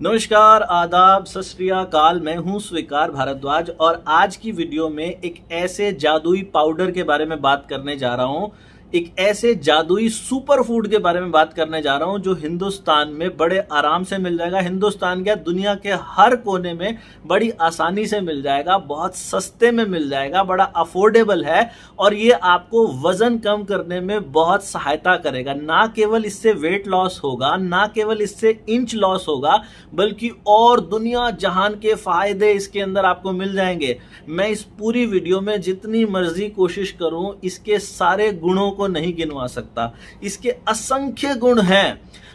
नमस्कार आदाब सत मैं हूं स्वीकार भारद्वाज और आज की वीडियो में एक ऐसे जादुई पाउडर के बारे में बात करने जा रहा हूं एक ऐसे जादुई सुपर फूड के बारे में बात करने जा रहा हूं जो हिंदुस्तान में बड़े आराम से मिल जाएगा हिंदुस्तान क्या दुनिया के हर कोने में बड़ी आसानी से मिल जाएगा बहुत सस्ते में मिल जाएगा बड़ा अफोर्डेबल है और ये आपको वजन कम करने में बहुत सहायता करेगा ना केवल इससे वेट लॉस होगा ना केवल इससे इंच लॉस होगा बल्कि और दुनिया जहान के फायदे इसके अंदर आपको मिल जाएंगे मैं इस पूरी वीडियो में जितनी मर्जी कोशिश करूं इसके सारे गुणों को को नहीं गिनवा सकता इसके असंख्य गुण हैं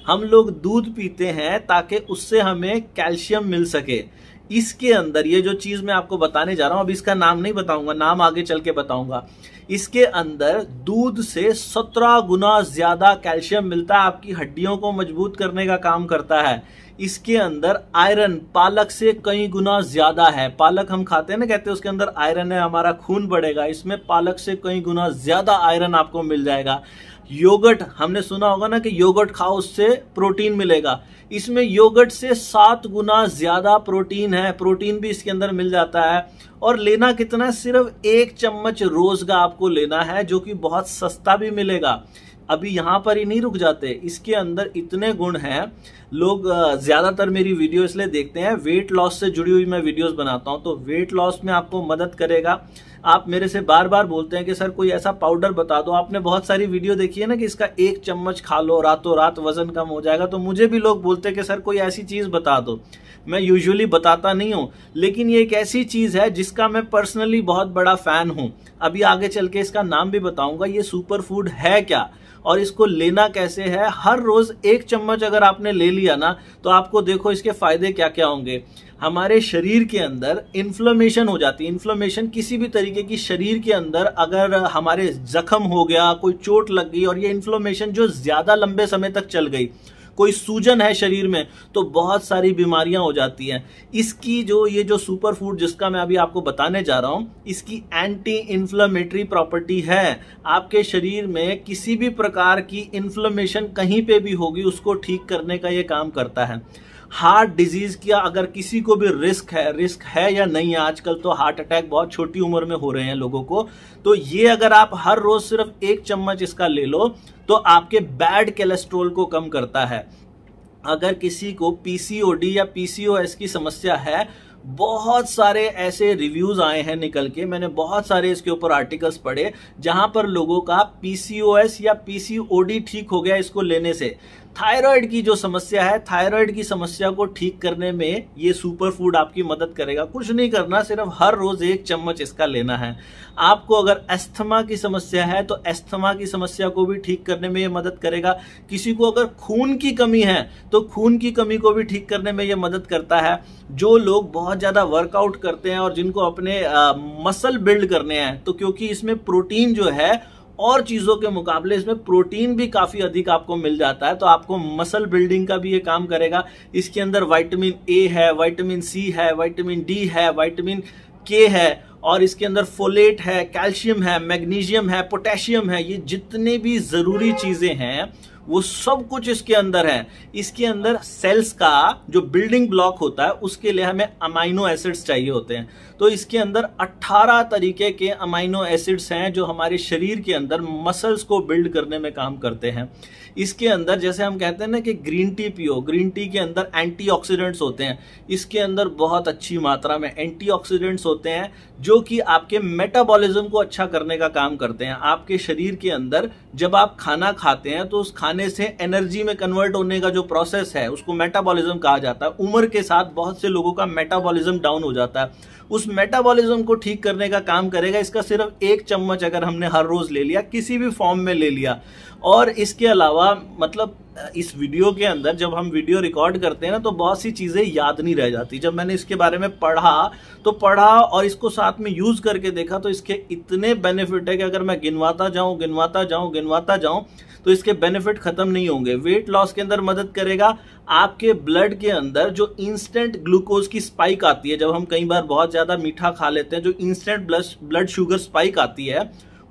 हम लोग दूध पीते हैं ताकि उससे हमें कैल्शियम मिल सके इसके अंदर ये जो चीज मैं आपको बताने जा रहा हूं अब इसका नाम नहीं बताऊंगा नाम आगे चल के बताऊंगा इसके अंदर दूध से सत्रह गुना ज्यादा कैल्शियम मिलता है आपकी हड्डियों को मजबूत करने का काम करता है इसके अंदर आयरन पालक से कई गुना ज्यादा है पालक हम खाते हैं ना कहते हैं उसके अंदर आयरन है हमारा खून बढ़ेगा इसमें पालक से कई गुना ज्यादा आयरन आपको मिल जाएगा योगट हमने सुना होगा ना कि योगट खाओ उससे प्रोटीन मिलेगा इसमें योगट से सात गुना ज़्यादा प्रोटीन है प्रोटीन भी इसके अंदर मिल जाता है और लेना कितना सिर्फ एक चम्मच रोज़ का आपको लेना है जो कि बहुत सस्ता भी मिलेगा अभी यहाँ पर ही नहीं रुक जाते इसके अंदर इतने गुण हैं लोग ज़्यादातर मेरी वीडियो इसलिए देखते हैं वेट लॉस से जुड़ी हुई मैं वीडियोस बनाता हूँ तो वेट लॉस में आपको मदद करेगा आप मेरे से बार बार बोलते हैं कि सर कोई ऐसा पाउडर बता दो आपने बहुत सारी वीडियो देखी है ना कि इसका एक चम्मच खा लो रातों रात वजन कम हो जाएगा तो मुझे भी लोग बोलते हैं कि सर कोई ऐसी चीज़ बता दो मैं यूजुअली बताता नहीं हूँ लेकिन ये एक ऐसी चीज़ है जिसका मैं पर्सनली बहुत बड़ा फ़ैन हूँ अभी आगे चल के इसका नाम भी बताऊँगा ये सुपर फूड है क्या और इसको लेना कैसे है हर रोज एक चम्मच अगर आपने ले लिया ना तो आपको देखो इसके फायदे क्या क्या होंगे हमारे शरीर के अंदर इन्फ्लोमेशन हो जाती है इन्फ्लोमेशन किसी भी तरीके की शरीर के अंदर अगर हमारे जख्म हो गया कोई चोट लग गई और ये इन्फ्लोमेशन जो ज्यादा लंबे समय तक चल गई कोई सूजन है शरीर में तो बहुत सारी बीमारियां हो जाती हैं इसकी जो ये जो सुपर फूड जिसका मैं अभी आपको बताने जा रहा हूँ इसकी एंटी इन्फ्लामेटरी प्रॉपर्टी है आपके शरीर में किसी भी प्रकार की इन्फ्लेमेशन कहीं पे भी होगी उसको ठीक करने का ये काम करता है हार्ट डिजीज का अगर किसी को भी रिस्क है रिस्क है या नहीं है आजकल तो हार्ट अटैक बहुत छोटी उम्र में हो रहे हैं लोगों को तो ये अगर आप हर रोज सिर्फ एक चम्मच इसका ले लो तो आपके बैड कोलेस्ट्रोल को कम करता है अगर किसी को पीसीओडी या पीसीओएस की समस्या है बहुत सारे ऐसे रिव्यूज आए हैं निकल के मैंने बहुत सारे इसके ऊपर आर्टिकल्स पढ़े जहां पर लोगों का पीसीओएस या पीसीओडी ठीक हो गया इसको लेने से थायराइड की जो समस्या है थायराइड की समस्या को ठीक करने में ये सुपर फूड आपकी मदद करेगा कुछ नहीं करना सिर्फ हर रोज एक चम्मच इसका लेना है आपको अगर एस्थमा की समस्या है तो एस्थमा की समस्या को भी ठीक करने में ये मदद करेगा किसी को अगर खून की कमी है तो खून की कमी को भी ठीक करने में ये मदद करता है जो लोग बहुत बहुत ज़्यादा वर्कआउट करते हैं और जिनको अपने मसल बिल्ड करने हैं तो क्योंकि इसमें प्रोटीन जो है और चीज़ों के मुकाबले इसमें प्रोटीन भी काफ़ी अधिक आपको मिल जाता है तो आपको मसल बिल्डिंग का भी ये काम करेगा इसके अंदर वाइटामिन ए है वाइटामिन सी है वाइटामिन डी है वाइटामिन के है और इसके अंदर फोलेट है कैल्शियम है मैग्नीशियम है पोटेशियम है ये जितने भी ज़रूरी चीज़ें हैं वो सब कुछ इसके अंदर है इसके अंदर सेल्स का जो बिल्डिंग ब्लॉक होता है उसके लिए हमें अमाइनो एसिड्स चाहिए होते हैं तो इसके अंदर 18 तरीके के अमाइनो एसिड्स हैं जो हमारे शरीर के अंदर मसल्स को बिल्ड करने में काम करते हैं इसके अंदर जैसे हम कहते हैं ना कि ग्रीन टी पियो ग्रीन टी के अंदर एंटी होते हैं इसके अंदर बहुत अच्छी मात्रा में एंटी होते हैं जो कि आपके मेटाबॉलिज्म को अच्छा करने का काम करते हैं आपके शरीर के अंदर जब आप खाना खाते हैं तो उस खाने खाने से एनर्जी में कन्वर्ट होने का जो प्रोसेस है उसको मेटाबॉलिज्म कहा जाता है उम्र के साथ बहुत से लोगों का मेटाबॉलिज्म डाउन हो जाता है उस मेटाबॉलिज्म को ठीक करने का काम करेगा इसका सिर्फ एक चम्मच अगर हमने हर रोज ले लिया किसी भी फॉर्म में ले लिया और इसके अलावा मतलब इस वीडियो के अंदर जब हम वीडियो रिकॉर्ड करते हैं ना तो बहुत सी चीज़ें याद नहीं रह जाती जब मैंने इसके बारे में पढ़ा तो पढ़ा और इसको साथ में यूज़ करके देखा तो इसके इतने बेनिफिट है कि अगर मैं गिनवाता जाऊं गिनवाता जाऊं गिनवाता जाऊं तो इसके बेनिफिट ख़त्म नहीं होंगे वेट लॉस के अंदर मदद करेगा आपके ब्लड के अंदर जो इंस्टेंट ग्लूकोज की स्पाइक आती है जब हम कई बार बहुत ज़्यादा मीठा खा लेते हैं जो इंस्टेंट ब्लड शुगर स्पाइक आती है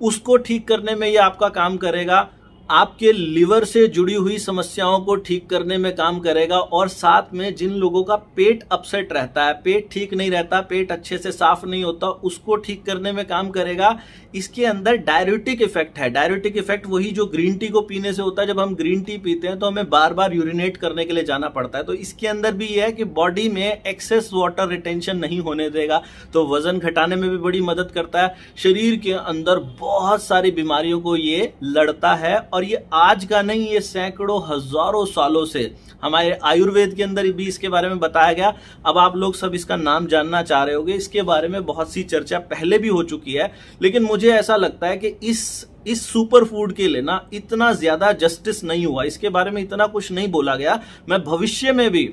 उसको ठीक करने में ये आपका काम करेगा आपके लीवर से जुड़ी हुई समस्याओं को ठीक करने में काम करेगा और साथ में जिन लोगों का पेट अपसेट रहता है पेट ठीक नहीं रहता पेट अच्छे से साफ नहीं होता उसको ठीक करने में काम करेगा इसके अंदर डायरेटिक इफेक्ट है डायरेटिक इफेक्ट वही जो ग्रीन टी को पीने से होता है जब हम ग्रीन टी पीते हैं तो हमें बार बार यूरिनेट करने के लिए जाना पड़ता है तो इसके अंदर भी यह है कि बॉडी में एक्सेस वाटर रिटेंशन नहीं होने देगा तो वजन घटाने में भी बड़ी मदद करता है शरीर के अंदर बहुत सारी बीमारियों को ये लड़ता है और ये आज का नहीं ये सैकड़ों हजारों सालों से हमारे आयुर्वेद के अंदर भी इसके बारे में बताया गया अब आप लोग सब इसका नाम जानना चाह रहे होगे इसके बारे में बहुत सी चर्चा पहले भी हो चुकी है लेकिन मुझे ऐसा लगता है कि इस इस सुपर फूड के लिए ना इतना ज्यादा जस्टिस नहीं हुआ इसके बारे में इतना कुछ नहीं बोला गया मैं भविष्य में भी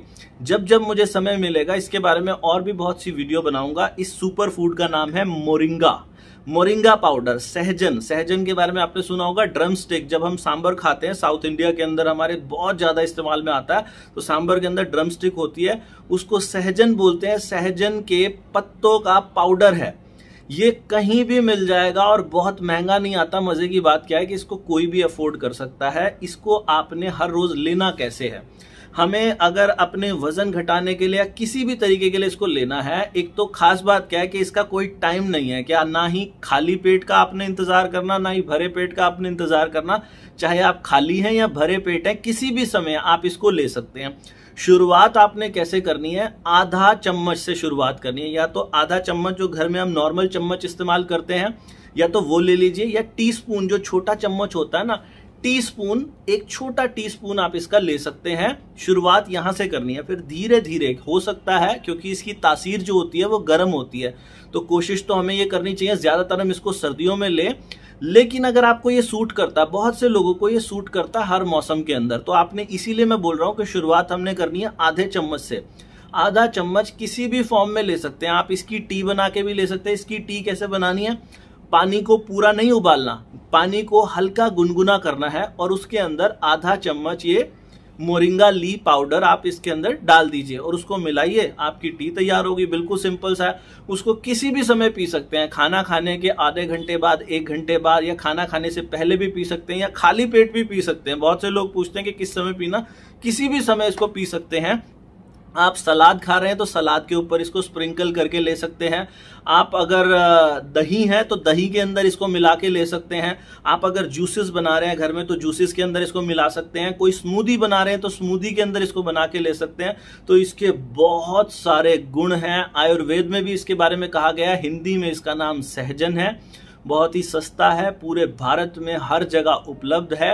जब जब मुझे समय मिलेगा इसके बारे में और भी बहुत सी वीडियो बनाऊंगा इस सुपर फूड का नाम है मोरिंगा मोरिंगा पाउडर सहजन सहजन के बारे में आपने सुना होगा ड्रम स्टिक जब हम सांबर खाते हैं साउथ इंडिया के अंदर हमारे बहुत ज़्यादा इस्तेमाल में आता है तो सांबर के अंदर ड्रम स्टिक होती है उसको सहजन बोलते हैं सहजन के पत्तों का पाउडर है ये कहीं भी मिल जाएगा और बहुत महंगा नहीं आता मज़े की बात क्या है कि इसको कोई भी अफोर्ड कर सकता है इसको आपने हर रोज़ लेना कैसे है हमें अगर अपने वजन घटाने के लिए या किसी भी तरीके के लिए इसको लेना है एक तो खास बात क्या है कि इसका कोई टाइम नहीं है क्या ना ही खाली पेट का आपने इंतजार करना ना ही भरे पेट का आपने इंतजार करना चाहे आप खाली हैं या भरे पेट हैं किसी भी समय आप इसको ले सकते हैं शुरुआत आपने कैसे करनी है आधा चम्मच से शुरुआत करनी है या तो आधा चम्मच जो घर में हम नॉर्मल चम्मच इस्तेमाल करते हैं या तो वो ले लीजिए या टीस्पून जो छोटा चम्मच होता है ना टीस्पून एक छोटा टीस्पून आप इसका ले सकते हैं शुरुआत यहां से करनी है फिर धीरे धीरे हो सकता है क्योंकि इसकी तासीर जो होती है वो गर्म होती है तो कोशिश तो हमें ये करनी चाहिए ज़्यादातर हम इसको सर्दियों में लें लेकिन अगर आपको ये सूट करता बहुत से लोगों को ये सूट करता है हर मौसम के अंदर तो आपने इसीलिए मैं बोल रहा हूँ कि शुरुआत हमने करनी है आधे चम्मच से आधा चम्मच किसी भी फॉर्म में ले सकते हैं आप इसकी टी बना के भी ले सकते हैं इसकी टी कैसे बनानी है पानी को पूरा नहीं उबालना पानी को हल्का गुनगुना करना है और उसके अंदर आधा चम्मच ये मोरिंगा ली पाउडर आप इसके अंदर डाल दीजिए और उसको मिलाइए आपकी टी तैयार होगी बिल्कुल सिंपल सा है उसको किसी भी समय पी सकते हैं खाना खाने के आधे घंटे बाद एक घंटे बाद या खाना खाने से पहले भी पी सकते हैं या खाली पेट भी पी सकते हैं बहुत से लोग पूछते हैं कि किस समय पीना किसी भी समय इसको पी सकते हैं आप सलाद खा रहे हैं तो सलाद के ऊपर इसको स्प्रिंकल करके ले सकते हैं आप अगर दही है तो दही के अंदर इसको मिला के ले सकते हैं आप अगर जूसेस बना रहे हैं घर में तो जूसेस के अंदर इसको मिला सकते हैं कोई स्मूदी बना रहे हैं तो स्मूदी के अंदर इसको बना के ले सकते हैं तो इसके बहुत सारे गुण हैं आयुर्वेद में भी इसके बारे में कहा गया है हिंदी में इसका नाम सहजन है बहुत ही सस्ता है पूरे भारत में हर जगह उपलब्ध है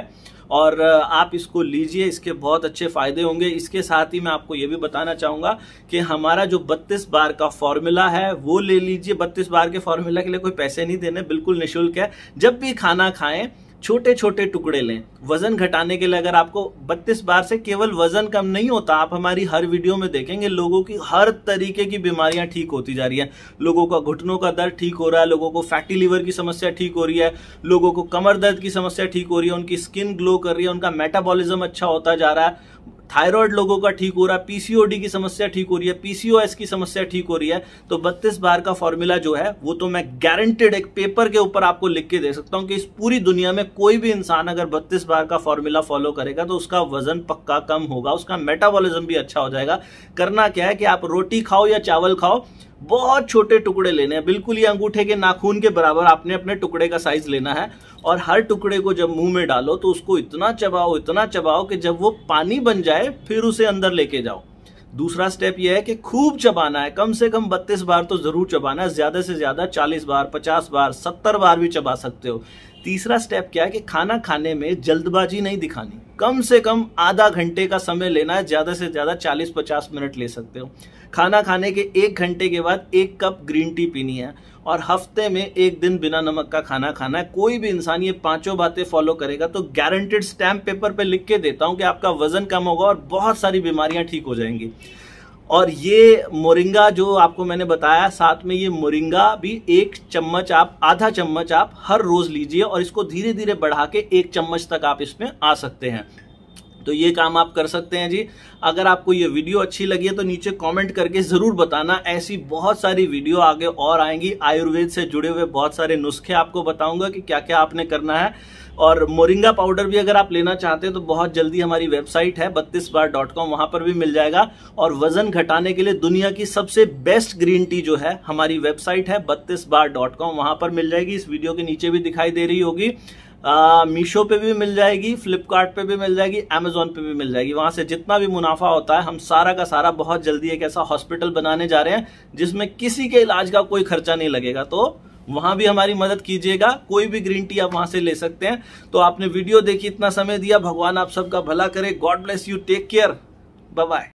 और आप इसको लीजिए इसके बहुत अच्छे फ़ायदे होंगे इसके साथ ही मैं आपको ये भी बताना चाहूंगा कि हमारा जो बत्तीस बार का फॉर्मूला है वो ले लीजिए बत्तीस बार के फॉर्मूला के लिए कोई पैसे नहीं देने बिल्कुल निःशुल्क है जब भी खाना खाएं छोटे छोटे टुकड़े लें वजन घटाने के लिए अगर आपको 32 बार से केवल वजन कम नहीं होता आप हमारी हर वीडियो में देखेंगे लोगों की हर तरीके की बीमारियां ठीक होती जा रही हैं लोगों का घुटनों का दर्द ठीक हो रहा है लोगों को फैटी लीवर की समस्या ठीक हो रही है लोगों को कमर दर्द की समस्या ठीक हो रही है उनकी स्किन ग्लो कर रही है उनका मेटाबॉलिज्म अच्छा होता जा रहा है थायराइड लोगों का ठीक हो रहा है पीसीओडी की समस्या ठीक हो रही है पीसीओएस की समस्या ठीक हो रही है तो बत्तीस बार का फॉर्मूला जो है वो तो मैं गारंटेड एक पेपर के ऊपर आपको लिख के दे सकता हूं कि इस पूरी दुनिया में कोई भी इंसान अगर बत्तीस बार का फॉर्मूला फॉलो करेगा तो उसका वजन पक्का कम होगा उसका मेटाबोलिज्म भी अच्छा हो जाएगा करना क्या है कि आप रोटी खाओ या चावल खाओ बहुत छोटे टुकड़े लेने हैं बिल्कुल ही अंगूठे के नाखून के बराबर आपने अपने टुकड़े का साइज लेना है और हर टुकड़े को जब मुंह में डालो तो उसको इतना चबाओ इतना चबाओ कि जब वो पानी बन जाए फिर उसे अंदर लेके जाओ दूसरा स्टेप यह है कि खूब चबाना है कम से कम बत्तीस बार तो जरूर चबाना है ज्यादा से ज्यादा चालीस बार पचास बार सत्तर बार भी चबा सकते हो तीसरा स्टेप क्या है कि खाना खाने में जल्दबाजी नहीं दिखानी कम से कम आधा घंटे का समय लेना है ज़्यादा से ज़्यादा 40-50 मिनट ले सकते हो खाना खाने के एक घंटे के बाद एक कप ग्रीन टी पीनी है और हफ्ते में एक दिन बिना नमक का खाना खाना है कोई भी इंसान ये पांचों बातें फॉलो करेगा तो गारंटेड स्टैम्प पेपर पे लिख के देता हूँ कि आपका वजन कम होगा और बहुत सारी बीमारियां ठीक हो जाएंगी और ये मोरिंगा जो आपको मैंने बताया साथ में ये मोरिंगा भी एक चम्मच आप आधा चम्मच आप हर रोज लीजिए और इसको धीरे धीरे बढ़ा के एक चम्मच तक आप इसमें आ सकते हैं तो ये काम आप कर सकते हैं जी अगर आपको ये वीडियो अच्छी लगी है तो नीचे कमेंट करके ज़रूर बताना ऐसी बहुत सारी वीडियो आगे और आएंगी आयुर्वेद से जुड़े हुए बहुत सारे नुस्खे आपको बताऊंगा कि क्या क्या आपने करना है और मोरिंगा पाउडर भी अगर आप लेना चाहते हैं तो बहुत जल्दी हमारी वेबसाइट है बत्तीस बार डॉट कॉम वहाँ पर भी मिल जाएगा और वजन घटाने के लिए दुनिया की सबसे बेस्ट ग्रीन टी जो है हमारी वेबसाइट है बत्तीस बार डॉट कॉम वहाँ पर मिल जाएगी इस वीडियो के नीचे भी दिखाई दे रही होगी मीशो पे भी मिल जाएगी फ्लिपकार्ट पे भी मिल जाएगी अमेजोन पे भी मिल जाएगी वहाँ से जितना भी मुनाफा होता है हम सारा का सारा बहुत जल्दी एक ऐसा हॉस्पिटल बनाने जा रहे हैं जिसमें किसी के इलाज का कोई खर्चा नहीं लगेगा तो वहां भी हमारी मदद कीजिएगा कोई भी ग्रीन टी आप वहां से ले सकते हैं तो आपने वीडियो देखी इतना समय दिया भगवान आप सबका भला करे God bless you take care bye